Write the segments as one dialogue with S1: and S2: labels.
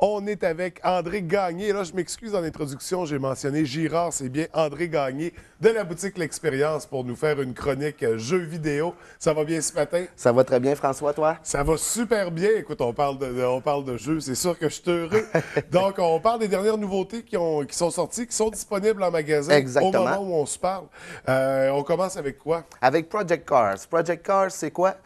S1: On est avec André Gagné. Là, je m'excuse en introduction, j'ai mentionné Girard, c'est bien André Gagné de la boutique L'Expérience pour nous faire une chronique euh, jeux vidéo. Ça va bien ce matin? Ça va très bien, François, toi? Ça va super bien. Écoute, on parle de, on parle de jeux, c'est sûr que je suis heureux. Donc, on parle des dernières nouveautés qui, ont, qui sont sorties, qui sont disponibles en magasin Exactement. au moment où on se parle.
S2: Euh, on commence avec quoi? Avec Project Cars. Project Cars, c'est quoi?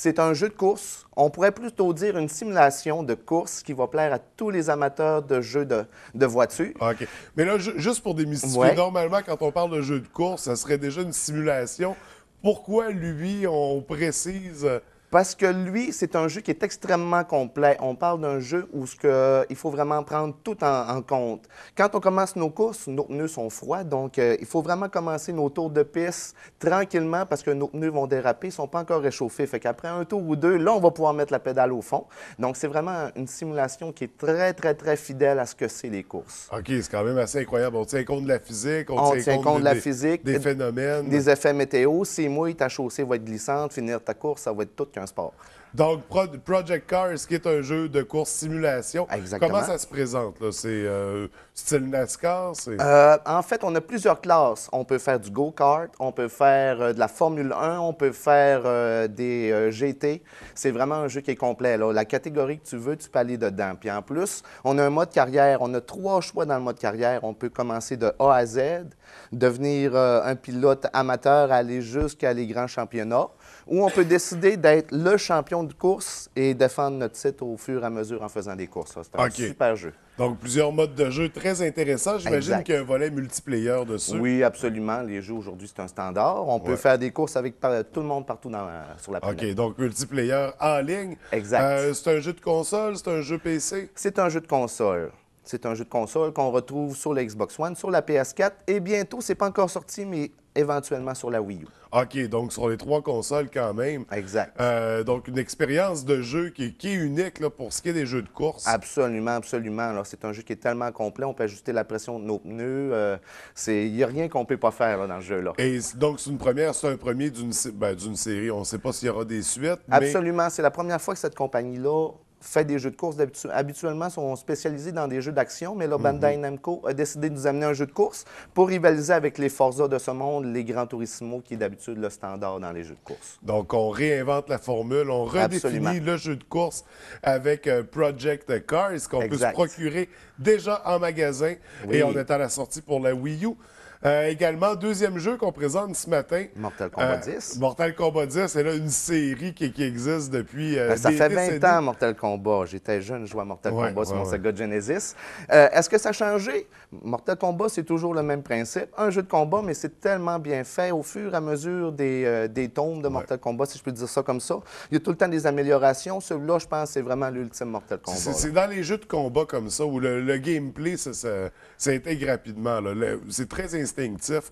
S2: C'est un jeu de course. On pourrait plutôt dire une simulation de course qui va plaire à tous les amateurs de jeux de, voitures. OK. Mais là, juste pour démystifier,
S1: normalement, quand on parle de jeu de course, ça serait déjà une simulation. Pourquoi, lui, on
S2: précise euh, parce que lui, c'est un jeu qui est extrêmement complet. On parle d'un jeu où ce que, euh, il faut vraiment prendre tout en, compte. Quand on commence nos courses, nos pneus sont froids, donc euh, il faut vraiment commencer nos tours de piste tranquillement parce que nos pneus vont déraper, ils ne sont pas encore réchauffés. Fait qu'après un tour ou deux, là, on va pouvoir mettre la pédale au fond. Donc c'est vraiment une simulation qui est très, très, très fidèle à ce que c'est les courses. OK, c'est quand même assez incroyable. On tient compte de la physique,
S1: on, tient, compte, de la des, physique,
S2: des euh, phénomènes, des effets météo. Si mouille, ta chaussée va être glissante, finir ta course, ça va être tout qu'un sport.
S1: Donc, Project Cars, qui est un jeu de course simulation. Comment ça se présente? C'est euh, style NASCAR? Euh,
S2: en fait, on a plusieurs classes. On peut faire du go-kart, on peut faire euh, de la Formule 1, on peut faire des GT. C'est vraiment un jeu qui est complet. La catégorie que tu veux, tu peux aller dedans. Puis en plus, on a un mode carrière. On a trois choix dans le mode carrière. On peut commencer de A à Z, devenir un pilote amateur, aller jusqu'à les grands championnats, ou on peut décider d'être le champion de course et défendre notre site au fur et à mesure en faisant des courses. C'est un super jeu. Donc, plusieurs modes de jeu très intéressants. J'imagine
S1: qu'il y a un volet multiplayer dessus. Oui,
S2: absolument. Les jeux aujourd'hui, c'est un standard. On peut faire des courses avec tout le monde partout sur la planète. OK, donc multiplayer en ligne. Exact. Euh, c'est un jeu de console, c'est un jeu PC? C'est un jeu de console. C'est un jeu de console qu'on retrouve sur l'Xbox One, sur la PS4. Et bientôt, c'est pas encore sorti, mais éventuellement sur la Wii U. OK, donc sur les trois consoles quand même. Exact. Euh, donc une expérience de jeu qui, est unique là, pour ce qui est des jeux de course. Absolument, absolument. C'est un jeu qui est tellement complet, on peut ajuster la pression de nos pneus. Euh, il n'y a rien qu'on ne peut pas faire là, dans ce jeu-là. Et donc c'est une première, c'est un premier d'une ben, série. On ne sait
S1: pas s'il y aura des suites. Absolument,
S2: c'est la première fois que cette compagnie-là fait des jeux de course habituellement sont spécialisés dans des jeux d'action, mais là, mhm. Bandai Namco a décidé de nous amener un jeu de course pour rivaliser avec les Forza de ce monde, les grands Turismo, qui est d'habitude le standard dans les jeux de course.
S1: Donc, on réinvente la formule, on redéfinit le jeu de course avec euh, Project Cars qu'on peut se procurer déjà en magasin et on est à la sortie pour la Wii U. Euh, également, deuxième jeu qu'on présente ce matin.
S2: Mortal Kombat 10.
S1: Euh, Mortal Kombat 10, c'est là une série qui, existe depuis euh, ben, Ça fait 20 ans,
S2: Mortal Kombat. J'étais jeune, je jouais à Mortal Kombat sur mon Sega Genesis. Est-ce que ça a changé? Mortal Kombat, c'est toujours le même principe. Un jeu de combat, mais c'est tellement bien fait au fur et à mesure des, des tombes de Mortal Kombat, si je peux dire ça comme ça. Il y a tout le temps des améliorations. Celui-là, je pense, c'est vraiment l'ultime Mortal Kombat. C'est dans les jeux de combat comme ça où le, gameplay s'intègre rapidement. C'est très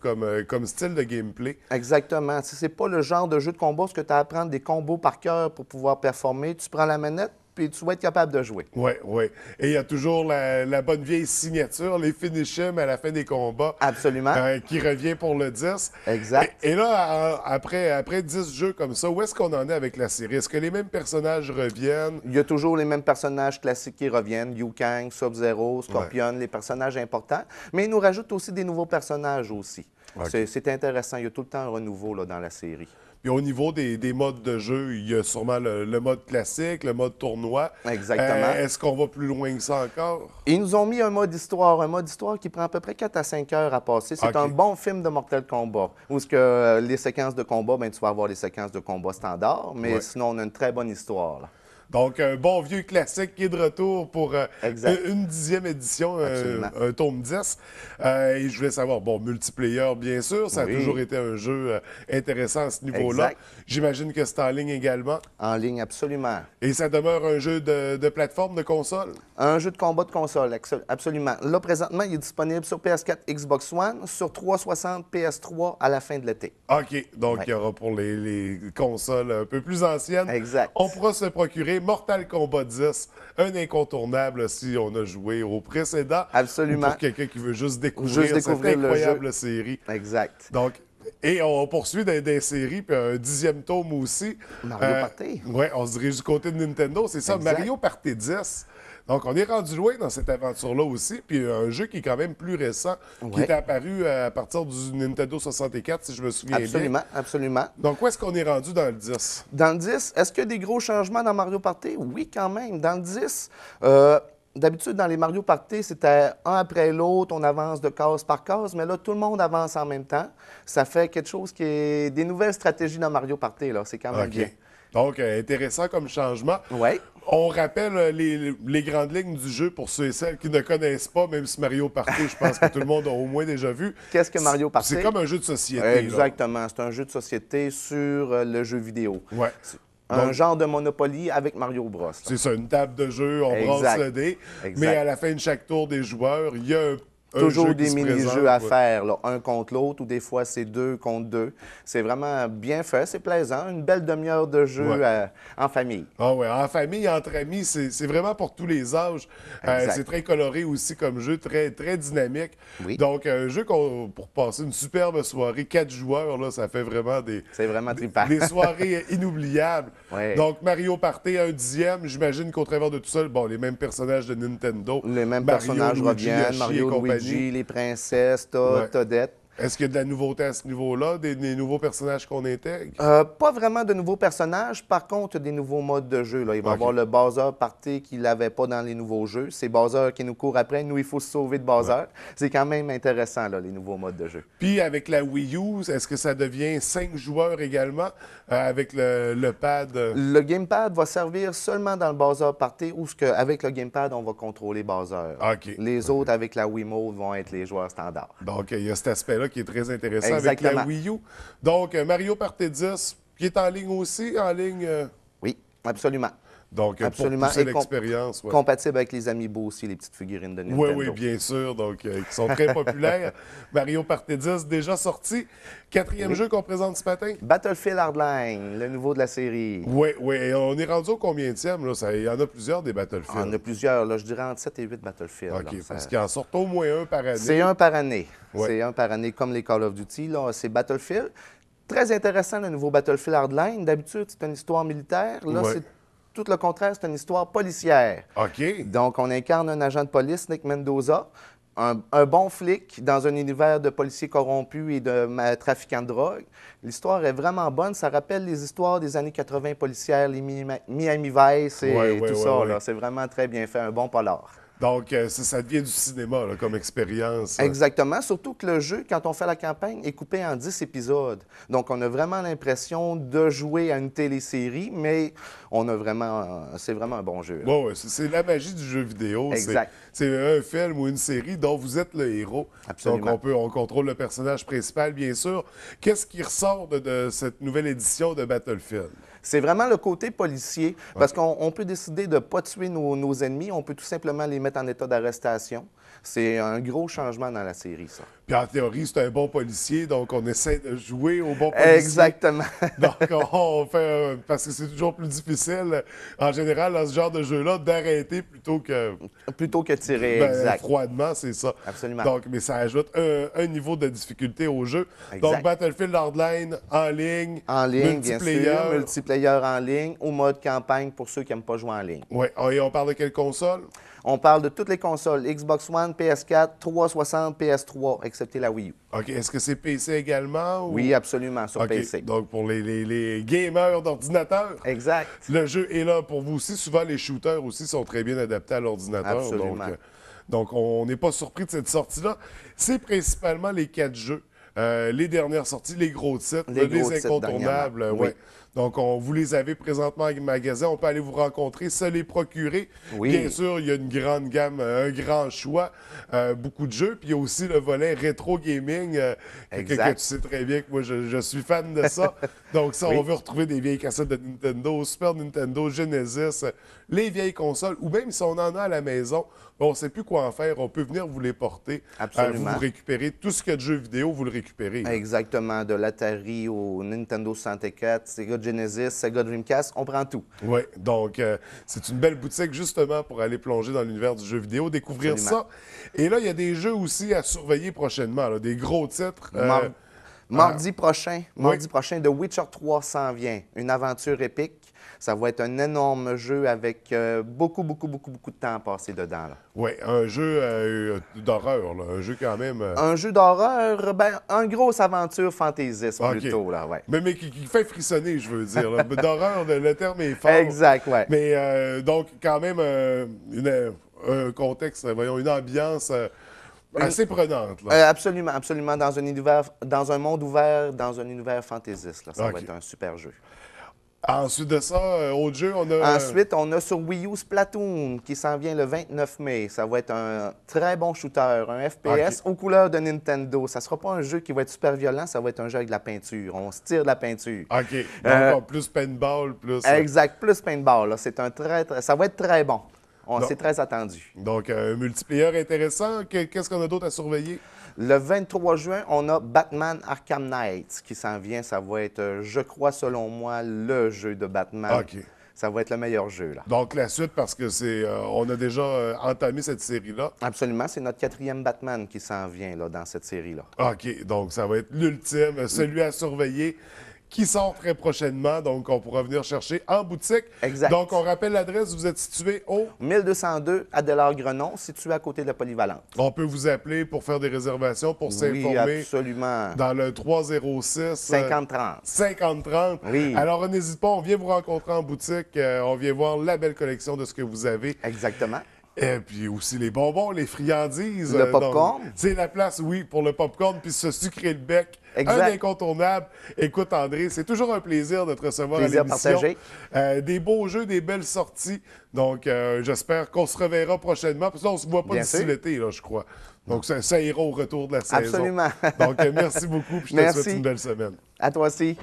S2: comme, euh, comme style de gameplay. Exactement. Si C'est pas le genre de jeu de combat, ce que tu as à apprendre des combos par cœur pour pouvoir performer. Tu prends la manette, puis tu vas être capable de jouer. Oui, oui. Et il y a toujours la, bonne vieille signature, les finish à la fin des combats. Absolument.
S1: Euh, qui revient pour le 10. Exact. Et, là, après, après 10 jeux comme ça, où est-ce
S2: qu'on en est avec la série? Est-ce que les mêmes personnages reviennent? Il y a toujours les mêmes personnages classiques qui reviennent. Liu Kang, Sub-Zero, Scorpion, les personnages importants. Mais ils nous rajoutent aussi des nouveaux personnages aussi. C'est intéressant. Il y a tout le temps un renouveau là, dans la série au niveau des, modes
S1: de jeu, il y a sûrement le, mode classique, le mode tournoi. Exactement. Euh, est-ce qu'on va plus
S2: loin que ça encore? Ils nous ont mis un mode histoire, un mode histoire qui prend à peu près 4 à 5 heures à passer. C'est un bon film de Mortal Kombat, où ce que euh, les séquences de combat, ben, tu vas avoir les séquences de combat standard, mais sinon on a une très bonne histoire.
S1: Donc, un bon vieux classique qui est de retour pour euh, une dixième édition, euh, un tome 10. Euh, et je voulais savoir, bon, multiplayer, bien sûr, ça a toujours été un jeu intéressant à ce niveau-là. J'imagine que c'est
S2: en ligne également. En ligne, absolument. Et ça demeure un jeu de, plateforme, de console? Un jeu de combat de console, absolument. Là, présentement, il est disponible sur PS4, Xbox One, sur 360, PS3 à la fin de l'été.
S1: OK, donc il y aura pour les, les consoles un peu plus anciennes. Exact. On pourra se procurer Mortal Kombat 10, un incontournable si on a joué au précédent. Absolument. pour quelqu'un qui veut juste découvrir, cette incroyable série. Exact. Donc, et on poursuit dans des séries, puis un dixième tome aussi. Mario euh, Party. Oui, on se dirige du côté de Nintendo, c'est ça. Mario Party 10. Donc, on est rendu loin dans cette aventure-là aussi. Puis un jeu qui est quand même plus récent, qui est apparu à
S2: partir du Nintendo 64, si je me souviens bien. Absolument, absolument. Donc, où est-ce qu'on est rendu dans le 10? Dans le 10, est-ce qu'il y a des gros changements dans Mario Party? Oui, quand même. Dans le 10, euh, D'habitude, dans les Mario Party, c'était un après l'autre, on avance de case par case, mais là, tout le monde avance en même temps. Ça fait quelque chose qui est des nouvelles stratégies dans Mario Party, là. C'est quand même bien. Donc, euh, intéressant comme changement. Oui. On rappelle euh, les, grandes lignes
S1: du jeu pour ceux et celles qui ne connaissent pas, même si Mario Party, je pense que tout le monde a au moins déjà vu. Qu'est-ce que Mario Party? C'est comme un jeu de société. Exactement.
S2: C'est un jeu de société sur euh, le jeu vidéo. Ouais. un genre de Monopoly avec Mario Bros.
S1: C'est ça, une table de jeu, on lance le dé. Mais à la
S2: fin de chaque tour des joueurs, il y a
S1: un toujours des mini-jeux à faire,
S2: là, un contre l'autre, ou des fois c'est deux contre deux. C'est vraiment bien fait, c'est plaisant. Une belle demi-heure de jeu euh, en famille. Ah en famille, entre amis, c'est vraiment pour tous les âges.
S1: Euh, c'est très coloré aussi comme jeu, très, très dynamique. Oui. Donc, euh, un jeu pour passer une superbe soirée, quatre joueurs, là, ça fait vraiment des... C'est vraiment Des, soirées inoubliables. Donc, Mario Party, un dixième, j'imagine qu'au travers de tout ça, bon, les mêmes personnages de
S2: Nintendo.
S1: Les mêmes Mario, personnages Luigi, reviennent, Mario, et compagnie les
S2: princesses, est-ce qu'il y a de la nouveauté à ce niveau-là, des, nouveaux personnages qu'on intègre? Euh, pas vraiment de nouveaux personnages, par contre, des nouveaux modes de jeu. Là. Il va y avoir le Bowser party qu'il n'avait pas dans les nouveaux jeux. C'est Bowser qui nous court après. Nous, il faut se sauver de Bowser. C'est quand même intéressant, les nouveaux modes de jeu. Puis avec la Wii U, est-ce
S1: que ça devient cinq joueurs également euh, avec le, pad? Euh? Le
S2: gamepad va servir seulement dans le Bowser Party ou avec le gamepad, on va contrôler Bowser. Ah, les autres, avec la Wii Mode, vont être les joueurs standards. Donc, il y a cet aspect-là qui est très intéressant avec la Wii
S1: U. Donc, euh, Mario Partedis, qui est en ligne aussi,
S2: en ligne... Euh, oui, absolument. Donc, Absolument. une l'expérience. Compatible avec les Amiibo aussi, les petites figurines de Nintendo. Oui, oui, bien sûr. Donc, euh, ils sont très populaires.
S1: Mario Party 10, déjà sorti. Quatrième jeu qu'on présente ce matin. Battlefield Hardline, le nouveau de la série. Oui, oui. on est rendu au combien de là? Ça, il y en a plusieurs des Battlefield. Il y en a plusieurs. Là, je dirais
S2: entre 7 et 8 Battlefield. OK, parce qu'il en sort au moins un par année. C'est un par année. C'est un par année, comme les Call of Duty. C'est Battlefield. Très intéressant, le nouveau Battlefield Hardline. D'habitude, c'est une histoire militaire. Là, c'est tout le contraire, c'est une histoire policière. OK. Donc, on incarne un agent de police, Nick Mendoza, un, bon flic dans un univers de policiers corrompus et de euh, trafiquants de drogue. L'histoire est vraiment bonne. Ça rappelle les histoires des années 80 policières, les Miami Vice et, tout ça. C'est vraiment très bien fait, un bon polar. Donc, euh, ça, devient du cinéma comme expérience. Exactement. Surtout que le jeu, quand on fait la campagne, est coupé en 10 épisodes. Donc, on a vraiment l'impression de jouer à une télésérie, mais on a vraiment... Euh, c'est vraiment un bon jeu. Bon, c'est la magie du jeu vidéo.
S1: Exact. C'est un film ou une série dont vous êtes le héros. Absolument. Donc, on, peut, on contrôle le personnage principal, bien sûr. Qu'est-ce qui ressort de cette nouvelle édition de Battlefield?
S2: C'est vraiment le côté policier, parce qu'on peut décider de ne pas tuer nos ennemis, on peut tout simplement les mettre en état d'arrestation. C'est un gros changement dans la série, ça.
S1: Puis en théorie, c'est un bon policier, donc on essaie de jouer au bon policier. Exactement. donc
S2: on fait.
S1: parce que c'est toujours plus difficile, en général, dans ce genre de jeu-là, d'arrêter plutôt que. Plutôt que tirer, ben, Froidement, c'est ça. Absolument. Donc, mais ça ajoute un, niveau de difficulté
S2: au jeu. Donc
S1: Battlefield Hardline en ligne. En ligne, multiplayer. bien Multiplayer
S2: en ligne ou mode campagne pour ceux qui n'aiment pas jouer en ligne. Oui. Oh, et on parle de quelle console? On parle de toutes les consoles Xbox One. PS4, 360, PS3, excepté la Wii U. OK. Est-ce que c'est PC également? Oui,
S1: absolument, sur PC. Donc, pour les, gamers d'ordinateur. Exact. Le jeu est là pour vous aussi. Souvent, les shooters aussi sont très bien adaptés à l'ordinateur. Euh, donc, on n'est pas surpris de cette sortie-là. C'est principalement les quatre jeux. Euh, les dernières sorties, les gros titres, les, incontournables. ouais. oui. Donc, on, vous les avez présentement en magasin. On peut aller vous rencontrer, se les procurer. Bien sûr, il y a une grande gamme, euh, un grand choix, euh, beaucoup de jeux. Puis il y a aussi le volet rétro gaming, euh, que, tu sais très bien que moi, je, suis fan de ça. Donc, ça, on veut retrouver des vieilles cassettes de Nintendo, Super Nintendo, Genesis, les vieilles consoles, ou même si on en a à la maison, on ne sait plus quoi en faire, on peut venir vous les porter. Absolument. vous
S2: récupérez tout ce qu'il y a de jeux vidéo, vous le récupérez. Exactement, de l'Atari au Nintendo 64, c'est Genesis, Sega Dreamcast, on prend tout. Oui, donc euh, c'est une belle boutique justement pour aller plonger dans l'univers
S1: du jeu vidéo, découvrir ça. Et là, il y a des jeux aussi à surveiller prochainement, des gros titres. Euh, mardi euh,
S2: prochain, mardi prochain, The Witcher 3 s'en vient, une aventure épique ça va être un énorme jeu avec euh, beaucoup, beaucoup, beaucoup, beaucoup de temps à passer dedans.
S1: Oui, un jeu euh, d'horreur, un jeu quand même. Euh, un jeu d'horreur, ben, une grosse aventure fantaisiste plutôt, là, ouais. Mais, qui, fait frissonner, je veux dire. d'horreur, le terme est fort. Exact, oui. Mais donc, quand même,
S2: un contexte, voyons, une ambiance. Assez prenante. absolument, absolument. Dans un, univers, dans un monde ouvert, dans un univers fantaisiste. Ça va être un super jeu. Ah, ensuite de ça, euh, autre jeu, on a. Euh, ensuite, on a sur Wii U Splatoon qui s'en vient le 29 mai. Ça va être un très bon shooter, un FPS aux couleurs de Nintendo. Ça sera pas un jeu qui va être super violent, ça va être un jeu avec de la peinture. On se tire de la peinture. OK. Donc, euh, plus paintball, plus. Exact, plus paintball. C'est un très, Ça va être très bon. On s'est très attendu. Donc, un multiplayer intéressant. Qu'est-ce qu'on a d'autre à surveiller? Le 23 juin, on a Batman Arkham Knight qui s'en vient. Ça va être, euh, je crois, selon moi, le jeu de Batman. OK ça va être le meilleur jeu. Là. Donc la suite, parce que c'est, euh, on a déjà euh, entamé cette série-là. Absolument, c'est notre quatrième Batman qui s'en vient là, dans cette série-là. OK,
S1: donc ça va être l'ultime, celui à surveiller qui sort très prochainement. Donc, on pourra venir
S2: chercher en boutique. Exact. Donc, on rappelle l'adresse. Vous êtes situé au 1202 Delors grenon situé à côté de la Polyvalente.
S1: On peut vous appeler pour faire des réservations, pour s'informer. Oui,
S2: absolument.
S1: Dans le 306 5030.
S2: 5030. Oui. Alors,
S1: n'hésite pas, on vient vous rencontrer en boutique. Euh, on vient voir la belle collection de ce que vous avez. Exactement. Et puis aussi les bonbons, les friandises. Le euh, popcorn. C'est la place, oui, pour le popcorn, puis se sucrer le bec. Un incontournable. Écoute, André, c'est toujours un plaisir de te recevoir à l'émission. Euh, des beaux jeux, des belles sorties. Donc, euh, j'espère qu'on se reverra prochainement. Parce que on se voit pas d'ici l'été, là, je crois. Donc, ça, ça, ira au retour de la saison. Absolument. Donc, merci beaucoup. Puis je te souhaite une belle semaine. À toi aussi.